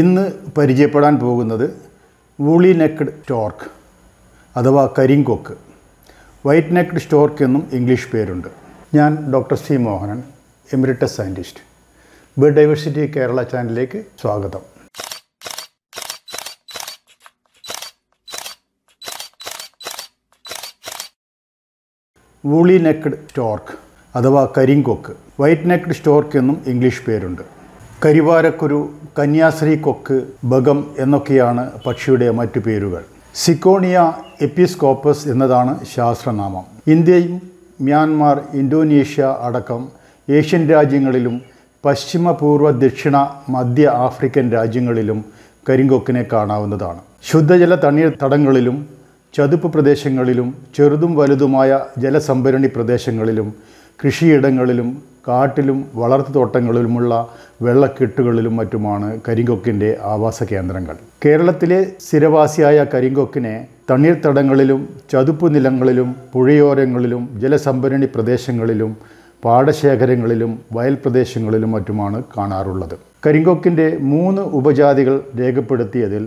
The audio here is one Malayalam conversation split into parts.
ഇന്ന് പരിചയപ്പെടാൻ പോകുന്നത് വൂളി നെക്ക്ഡ് സ്റ്റോർക്ക് അഥവാ കരിങ്കൊക്ക് വൈറ്റ് നെക്ക്ഡ് സ്റ്റോർക്ക് എന്നും ഇംഗ്ലീഷ് പേരുണ്ട് ഞാൻ doctor C Mohanan emeritus scientist biodiversity Kerala ചാനലിലേക്ക് സ്വാഗതം വൂളി നെക്ക്ഡ് സ്റ്റോർക്ക് അഥവാ കരിങ്കൊക്ക് വൈറ്റ് നെക്ക്ഡ് സ്റ്റോർക്ക് എന്നും ഇംഗ്ലീഷ് പേരുണ്ട് കരിവാരക്കുരു കന്യാശ്രീ കൊക്ക് ബഗം എന്നൊക്കെയാണ് പക്ഷിയുടെ മറ്റു പേരുകൾ സിക്കോണിയ എപ്പിസ്കോപ്പസ് എന്നതാണ് ശാസ്ത്രനാമം ഇന്ത്യയും മ്യാൻമാർ ഇന്തോനേഷ്യ അടക്കം ഏഷ്യൻ രാജ്യങ്ങളിലും പശ്ചിമ പൂർവ്വ ദക്ഷിണ മധ്യ ആഫ്രിക്കൻ രാജ്യങ്ങളിലും കരിങ്കൊക്കിനെ കാണാവുന്നതാണ് ശുദ്ധജല തണ്ണീർത്തടങ്ങളിലും ചതുപ്പ് പ്രദേശങ്ങളിലും ചെറുതും വലുതുമായ ജലസംഭരണി പ്രദേശങ്ങളിലും കൃഷിയിടങ്ങളിലും കാട്ടിലും വളർത്തു തോട്ടങ്ങളിലുമുള്ള വെള്ളക്കെട്ടുകളിലും മറ്റുമാണ് കരിങ്കൊക്കിൻ്റെ ആവാസ കേന്ദ്രങ്ങൾ കേരളത്തിലെ സ്ഥിരവാസിയായ കരിങ്കൊക്കിനെ തണ്ണീർത്തടങ്ങളിലും ചതുപ്പ് നിലങ്ങളിലും പുഴയോരങ്ങളിലും ജലസംഭരണി പ്രദേശങ്ങളിലും പാടശേഖരങ്ങളിലും വയൽ പ്രദേശങ്ങളിലും മറ്റുമാണ് കാണാറുള്ളത് കരിങ്കൊക്കിൻ്റെ മൂന്ന് ഉപജാതികൾ രേഖപ്പെടുത്തിയതിൽ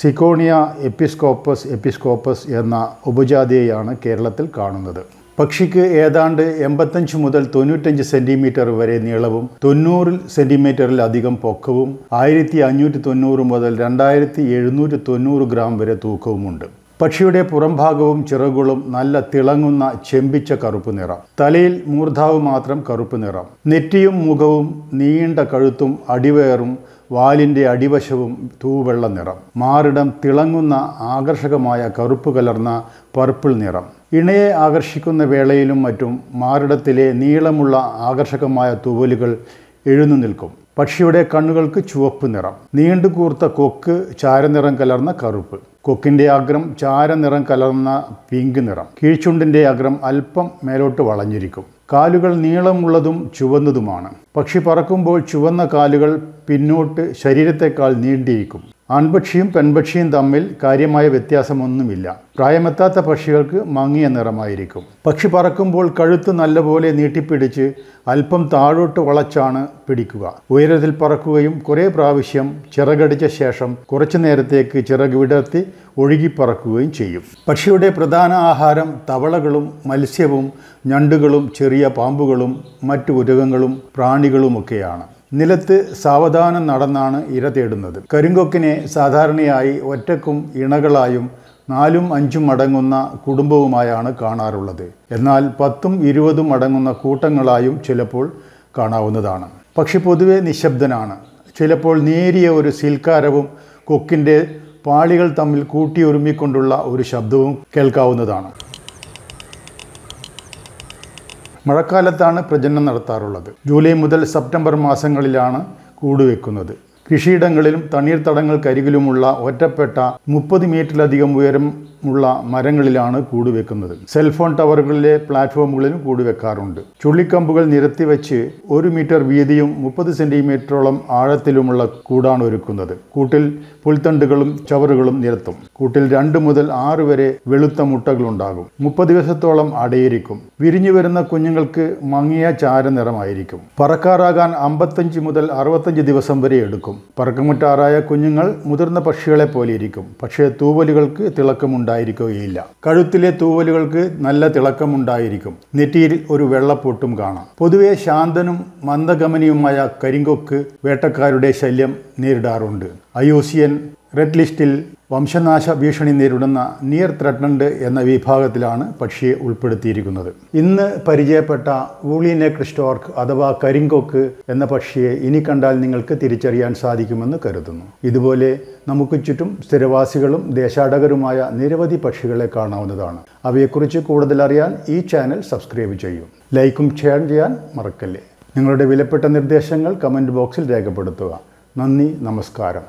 സിക്കോണിയ എപ്പിസ്കോപ്പസ് എപ്പിസ്കോപ്പസ് എന്ന ഉപജാതിയെയാണ് കേരളത്തിൽ കാണുന്നത് പക്ഷിക്ക് ഏതാണ്ട് എൺപത്തഞ്ച് മുതൽ തൊണ്ണൂറ്റഞ്ച് സെന്റിമീറ്റർ വരെ നീളവും തൊണ്ണൂറ് സെന്റിമീറ്ററിലധികം പൊക്കവും ആയിരത്തി അഞ്ഞൂറ്റി തൊണ്ണൂറ് മുതൽ രണ്ടായിരത്തി എഴുന്നൂറ്റി തൊണ്ണൂറ് ഗ്രാം വരെ തൂക്കവുമുണ്ട് പക്ഷിയുടെ പുറംഭാഗവും ചിറകുകളും നല്ല തിളങ്ങുന്ന ചെമ്പിച്ച കറുപ്പ് നിറം തലയിൽ മൂർധാവ് മാത്രം കറുപ്പ് നിറം നെറ്റിയും മുഖവും നീണ്ട കഴുത്തും അടിവയറും വാലിൻ്റെ അടിവശവും തൂവെള്ള നിറം മാറിടം തിളങ്ങുന്ന ആകർഷകമായ കറുപ്പ് കലർന്ന പർപ്പിൾ നിറം ഇണയെ ആകർഷിക്കുന്ന വേളയിലും മറ്റും മാറിടത്തിലെ നീളമുള്ള ആകർഷകമായ തൂവലുകൾ എഴുന്നു നിൽക്കും പക്ഷിയുടെ കണ്ണുകൾക്ക് ചുവപ്പ് നിറം നീണ്ടു കൂർത്ത കൊക്ക് ചാരനിറം കലർന്ന കറുപ്പ് കൊക്കിൻ്റെ അഗ്രം ചാരനിറം കലർന്ന പിങ്ക് നിറം കീഴ്ചുണ്ടിൻ്റെ അഗ്രം അല്പം മേലോട്ട് വളഞ്ഞിരിക്കും കാലുകൾ നീളമുള്ളതും ചുവന്നതുമാണ് പക്ഷി പറക്കുമ്പോൾ ചുവന്ന കാലുകൾ പിന്നോട്ട് ശരീരത്തെക്കാൾ നീണ്ടിയിരിക്കും ആൺപക്ഷിയും പെൺപക്ഷിയും തമ്മിൽ കാര്യമായ വ്യത്യാസമൊന്നുമില്ല പ്രായമെത്താത്ത പക്ഷികൾക്ക് മങ്ങിയ നിറമായിരിക്കും പക്ഷി പറക്കുമ്പോൾ കഴുത്ത് നല്ലപോലെ നീട്ടിപ്പിടിച്ച് അല്പം താഴോട്ട് വളച്ചാണ് പിടിക്കുക ഉയരത്തിൽ പറക്കുകയും കുറേ പ്രാവശ്യം ചിറകടിച്ച ശേഷം കുറച്ചു നേരത്തേക്ക് ചിറക് വിടർത്തി ഒഴുകിപ്പറക്കുകയും ചെയ്യും പക്ഷിയുടെ പ്രധാന ആഹാരം തവളകളും മത്സ്യവും ഞണ്ടുകളും ചെറിയ പാമ്പുകളും മറ്റു ഉരകങ്ങളും പ്രാണികളുമൊക്കെയാണ് നിലത്ത് സാവധാനം നടന്നാണ് ഇര തേടുന്നത് കരിങ്കൊക്കിനെ സാധാരണയായി ഒറ്റക്കും ഇണകളായും നാലും അഞ്ചും അടങ്ങുന്ന കുടുംബവുമായാണ് കാണാറുള്ളത് എന്നാൽ പത്തും ഇരുപതും അടങ്ങുന്ന കൂട്ടങ്ങളായും ചിലപ്പോൾ കാണാവുന്നതാണ് പക്ഷി പൊതുവെ നിശബ്ദനാണ് ചിലപ്പോൾ നേരിയ ഒരു സിൽക്കാരവും കൊക്കിൻ്റെ പാളികൾ തമ്മിൽ കൂട്ടിയൊരുമിക്കൊണ്ടുള്ള ഒരു ശബ്ദവും കേൾക്കാവുന്നതാണ് മഴക്കാലത്താണ് പ്രജനനം നടത്താറുള്ളത് ജൂലൈ മുതൽ സെപ്റ്റംബർ മാസങ്ങളിലാണ് കൂടുവെക്കുന്നത് കൃഷിയിടങ്ങളിലും തണ്ണീർത്തടങ്ങൾക്കരികിലുമുള്ള ഒറ്റപ്പെട്ട മുപ്പത് മീറ്ററിലധികം ഉയരം ഉള്ള മരങ്ങളിലാണ് കൂട് വെക്കുന്നത് സെൽഫോൺ ടവറുകളിലെ പ്ലാറ്റ്ഫോമുകളിലും കൂട് വെക്കാറുണ്ട് ചുള്ളിക്കമ്പുകൾ നിരത്തി വെച്ച് ഒരു മീറ്റർ വീതിയും മുപ്പത് സെന്റിമീറ്ററോളം ആഴത്തിലുമുള്ള കൂടാണ് ഒരുക്കുന്നത് കൂട്ടിൽ പുൽത്തണ്ടുകളും ചവറുകളും നിരത്തും കൂട്ടിൽ രണ്ട് മുതൽ ആറ് വരെ വെളുത്ത മുട്ടകളുണ്ടാകും മുപ്പത് ദിവസത്തോളം അടയിരിക്കും വിരിഞ്ഞു വരുന്ന കുഞ്ഞുങ്ങൾക്ക് മങ്ങിയ നിറമായിരിക്കും പറക്കാറാകാൻ അമ്പത്തഞ്ച് മുതൽ അറുപത്തഞ്ച് ദിവസം വരെ എടുക്കും പറക്കമുറ്റാറായ കുഞ്ഞുങ്ങൾ മുതിർന്ന പക്ഷികളെ ഇരിക്കും പക്ഷേ തൂവലുകൾക്ക് തിളക്കമുണ്ട് ഉണ്ടായിരിക്കുകയില്ല കഴുത്തിലെ തൂവലുകൾക്ക് നല്ല തിളക്കമുണ്ടായിരിക്കും നെറ്റിയിൽ ഒരു വെള്ളപ്പൊട്ടും കാണാം പൊതുവെ ശാന്തനും മന്ദഗമനിയുമായ കരിങ്കൊക്ക് വേട്ടക്കാരുടെ ശല്യം നേരിടാറുണ്ട് അയോസിയൻ റെഡ് ലിസ്റ്റിൽ വംശനാശ ഭീഷണി നേരിടുന്ന നിയർ ത്രട്ടൻഡ് എന്ന വിഭാഗത്തിലാണ് പക്ഷിയെ ഉൾപ്പെടുത്തിയിരിക്കുന്നത് ഇന്ന് പരിചയപ്പെട്ട ഊളിനെ ക്രിസ്റ്റോർക്ക് അഥവാ കരിങ്കൊക്ക് എന്ന പക്ഷിയെ ഇനി കണ്ടാൽ നിങ്ങൾക്ക് തിരിച്ചറിയാൻ സാധിക്കുമെന്ന് കരുതുന്നു ഇതുപോലെ നമുക്ക് ചുറ്റും സ്ഥിരവാസികളും ദേശാടകരുമായ നിരവധി പക്ഷികളെ കാണാവുന്നതാണ് അവയെക്കുറിച്ച് കൂടുതൽ അറിയാൻ ഈ ചാനൽ സബ്സ്ക്രൈബ് ചെയ്യൂ ലൈക്കും ഷെയർ ചെയ്യാൻ മറക്കല്ലേ നിങ്ങളുടെ വിലപ്പെട്ട നിർദ്ദേശങ്ങൾ കമൻറ്റ് ബോക്സിൽ രേഖപ്പെടുത്തുക നന്ദി നമസ്കാരം